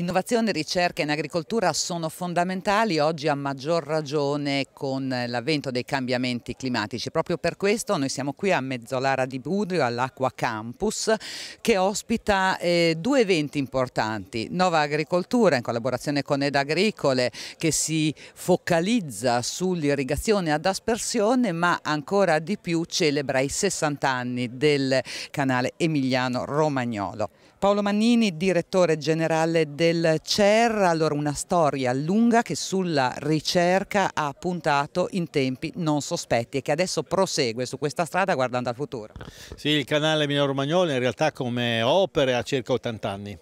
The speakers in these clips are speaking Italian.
Innovazione, ricerca in agricoltura sono fondamentali oggi a maggior ragione con l'avvento dei cambiamenti climatici. Proprio per questo noi siamo qui a Mezzolara di Budrio, all'Aqua Campus, che ospita eh, due eventi importanti. Nova Agricoltura in collaborazione con Ed Agricole che si focalizza sull'irrigazione ad aspersione ma ancora di più celebra i 60 anni del canale Emiliano Romagnolo. Paolo Mannini, direttore generale del del CER, allora una storia lunga che sulla ricerca ha puntato in tempi non sospetti e che adesso prosegue su questa strada guardando al futuro. Sì, il canale Emilio Romagnolo in realtà come opere ha circa 80 anni,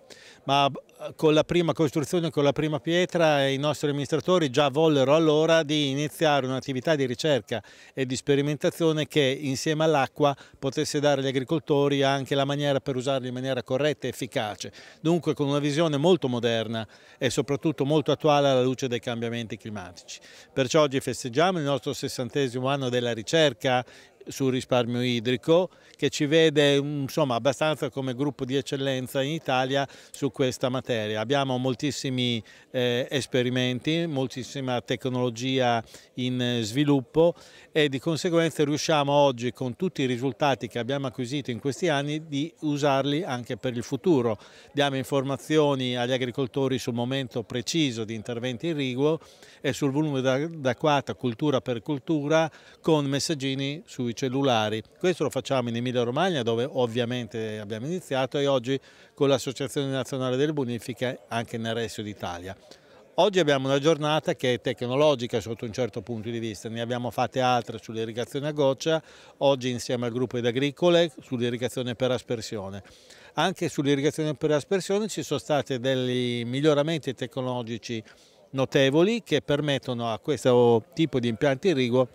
ma eh, con la prima costruzione, con la prima pietra, eh, i nostri amministratori già vollero allora di iniziare un'attività di ricerca e di sperimentazione che insieme all'acqua potesse dare agli agricoltori anche la maniera per usarli in maniera corretta e efficace. Dunque con una visione molto molto moderna e soprattutto molto attuale alla luce dei cambiamenti climatici. Perciò oggi festeggiamo il nostro sessantesimo anno della ricerca sul risparmio idrico che ci vede mm, insomma, abbastanza come gruppo di eccellenza in Italia su questa materia. Abbiamo moltissimi eh, esperimenti, moltissima tecnologia in eh, sviluppo e di conseguenza riusciamo oggi con tutti i risultati che abbiamo acquisito in questi anni di usarli anche per il futuro. Diamo informazioni agli agricoltori sul momento preciso di interventi in riguo e sul volume d'acquata cultura per cultura con messaggini sui cellulari. Questo lo facciamo in Emilia Romagna dove ovviamente abbiamo iniziato e oggi con l'Associazione Nazionale delle Bonifiche anche nel resto d'Italia. Oggi abbiamo una giornata che è tecnologica sotto un certo punto di vista, ne abbiamo fatte altre sull'irrigazione a goccia, oggi insieme al gruppo ed agricole sull'irrigazione per aspersione. Anche sull'irrigazione per aspersione ci sono stati dei miglioramenti tecnologici notevoli che permettono a questo tipo di impianti irriguo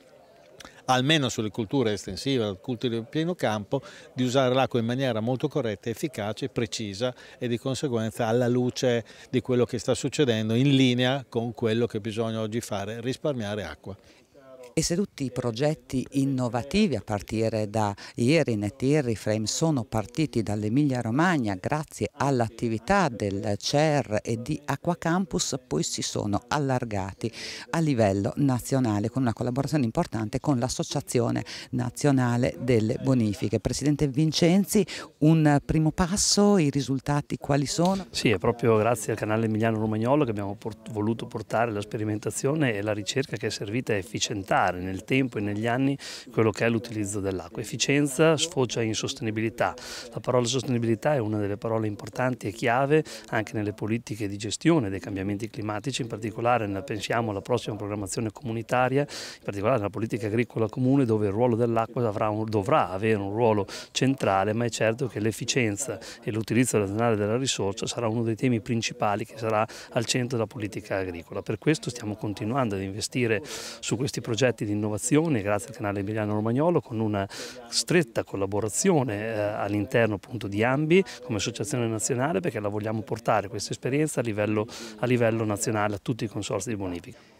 almeno sulle culture estensive, al culture del pieno campo, di usare l'acqua in maniera molto corretta, efficace, precisa e di conseguenza alla luce di quello che sta succedendo in linea con quello che bisogna oggi fare, risparmiare acqua e se tutti i progetti innovativi a partire da ieri Netirri Frame sono partiti dall'Emilia Romagna grazie all'attività del CER e di Aquacampus poi si sono allargati a livello nazionale con una collaborazione importante con l'Associazione Nazionale delle Bonifiche. Presidente Vincenzi, un primo passo, i risultati quali sono? Sì, è proprio grazie al canale Emiliano Romagnolo che abbiamo port voluto portare la sperimentazione e la ricerca che è servita a efficientare limitare nel tempo e negli anni quello che è l'utilizzo dell'acqua. Efficienza sfocia in sostenibilità. La parola sostenibilità è una delle parole importanti e chiave anche nelle politiche di gestione dei cambiamenti climatici, in particolare pensiamo alla prossima programmazione comunitaria, in particolare nella politica agricola comune dove il ruolo dell'acqua dovrà avere un ruolo centrale, ma è certo che l'efficienza e l'utilizzo razionale della risorsa sarà uno dei temi principali che sarà al centro della politica agricola. Per questo stiamo continuando ad investire su questi progetti progetti di innovazione grazie al canale Emiliano Romagnolo con una stretta collaborazione eh, all'interno di AMBI come associazione nazionale perché la vogliamo portare questa esperienza a livello, a livello nazionale a tutti i consorsi di bonifica.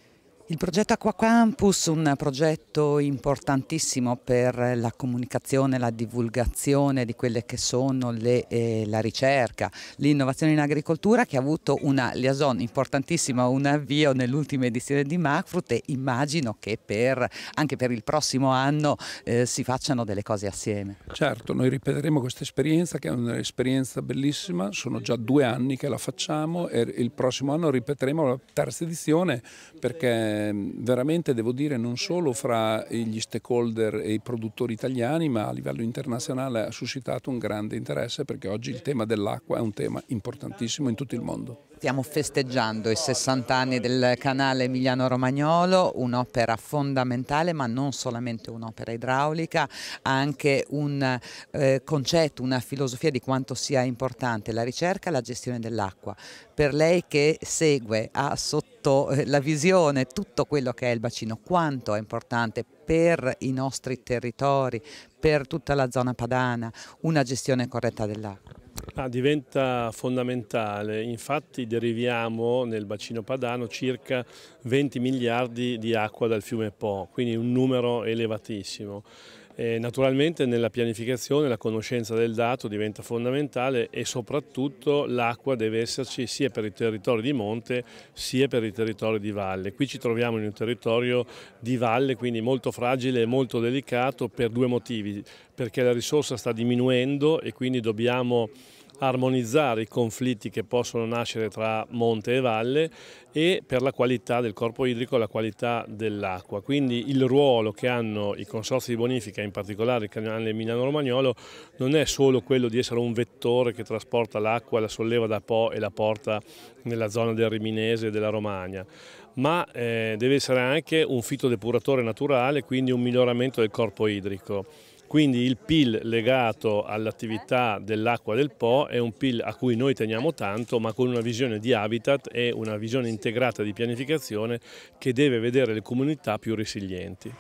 Il progetto Acqua Campus, un progetto importantissimo per la comunicazione, la divulgazione di quelle che sono le, eh, la ricerca, l'innovazione in agricoltura che ha avuto una liaison importantissima, un avvio nell'ultima edizione di Macfrut e immagino che per, anche per il prossimo anno eh, si facciano delle cose assieme. Certo, noi ripeteremo questa esperienza che è un'esperienza bellissima, sono già due anni che la facciamo e il prossimo anno ripeteremo la terza edizione perché Ehm, veramente devo dire non solo fra gli stakeholder e i produttori italiani ma a livello internazionale ha suscitato un grande interesse perché oggi il tema dell'acqua è un tema importantissimo in tutto il mondo. Stiamo festeggiando i 60 anni del canale Emiliano Romagnolo, un'opera fondamentale ma non solamente un'opera idraulica, anche un eh, concetto, una filosofia di quanto sia importante la ricerca e la gestione dell'acqua. Per lei che segue, ha sotto tutto, eh, la visione, tutto quello che è il bacino, quanto è importante per i nostri territori, per tutta la zona padana, una gestione corretta dell'acqua. Ah, diventa fondamentale, infatti deriviamo nel bacino padano circa 20 miliardi di acqua dal fiume Po, quindi un numero elevatissimo eh, naturalmente nella pianificazione la conoscenza del dato diventa fondamentale e soprattutto l'acqua deve esserci sia per i territori di monte sia per i territori di valle. Qui ci troviamo in un territorio di valle quindi molto fragile e molto delicato per due motivi, perché la risorsa sta diminuendo e quindi dobbiamo armonizzare i conflitti che possono nascere tra monte e valle e per la qualità del corpo idrico e la qualità dell'acqua. Quindi il ruolo che hanno i consorzi di bonifica, in particolare il canale Milano-Romagnolo, non è solo quello di essere un vettore che trasporta l'acqua, la solleva da Po e la porta nella zona del Riminese e della Romagna, ma eh, deve essere anche un fitodepuratore naturale, quindi un miglioramento del corpo idrico. Quindi il PIL legato all'attività dell'acqua del Po è un PIL a cui noi teniamo tanto ma con una visione di habitat e una visione integrata di pianificazione che deve vedere le comunità più resilienti.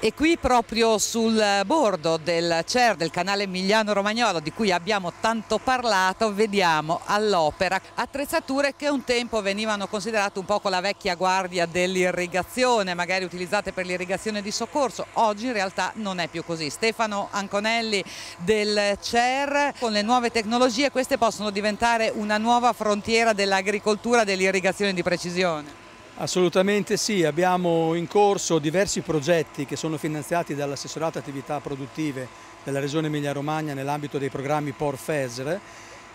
E qui proprio sul bordo del CER, del canale Emiliano Romagnolo, di cui abbiamo tanto parlato, vediamo all'opera attrezzature che un tempo venivano considerate un po' con la vecchia guardia dell'irrigazione, magari utilizzate per l'irrigazione di soccorso. Oggi in realtà non è più così. Stefano Anconelli del CER, con le nuove tecnologie queste possono diventare una nuova frontiera dell'agricoltura dell'irrigazione di precisione. Assolutamente sì, abbiamo in corso diversi progetti che sono finanziati dall'assessorato attività produttive della Regione Emilia-Romagna nell'ambito dei programmi POR-FESR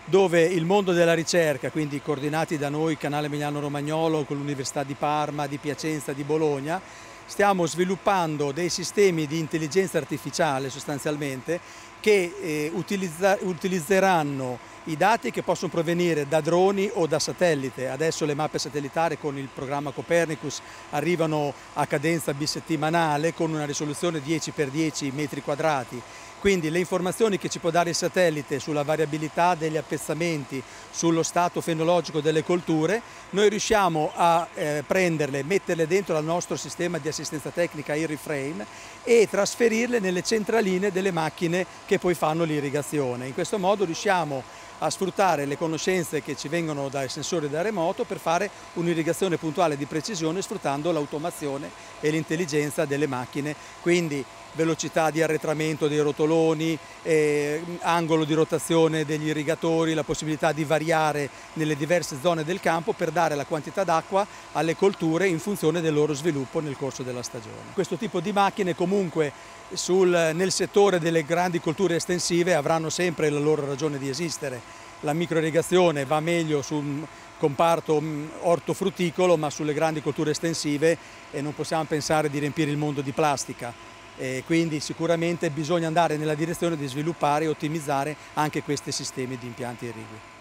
dove il mondo della ricerca, quindi coordinati da noi Canale Emiliano Romagnolo con l'Università di Parma, di Piacenza, di Bologna, stiamo sviluppando dei sistemi di intelligenza artificiale sostanzialmente che eh, utilizza, utilizzeranno i dati che possono provenire da droni o da satellite. Adesso le mappe satellitari con il programma Copernicus arrivano a cadenza bisettimanale con una risoluzione 10x10 metri quadrati. Quindi le informazioni che ci può dare il satellite sulla variabilità degli appezzamenti, sullo stato fenologico delle colture, noi riusciamo a eh, prenderle, metterle dentro al nostro sistema di assistenza tecnica, il reframe, e trasferirle nelle centraline delle macchine che che poi fanno l'irrigazione. In questo modo riusciamo a sfruttare le conoscenze che ci vengono dai sensori da remoto per fare un'irrigazione puntuale di precisione sfruttando l'automazione e l'intelligenza delle macchine. Quindi velocità di arretramento dei rotoloni, eh, angolo di rotazione degli irrigatori, la possibilità di variare nelle diverse zone del campo per dare la quantità d'acqua alle colture in funzione del loro sviluppo nel corso della stagione. Questo tipo di macchine comunque sul, nel settore delle grandi colture estensive avranno sempre la loro ragione di esistere la microirrigazione va meglio sul comparto mm, ortofrutticolo ma sulle grandi colture estensive e non possiamo pensare di riempire il mondo di plastica. E quindi sicuramente bisogna andare nella direzione di sviluppare e ottimizzare anche questi sistemi di impianti irrigui.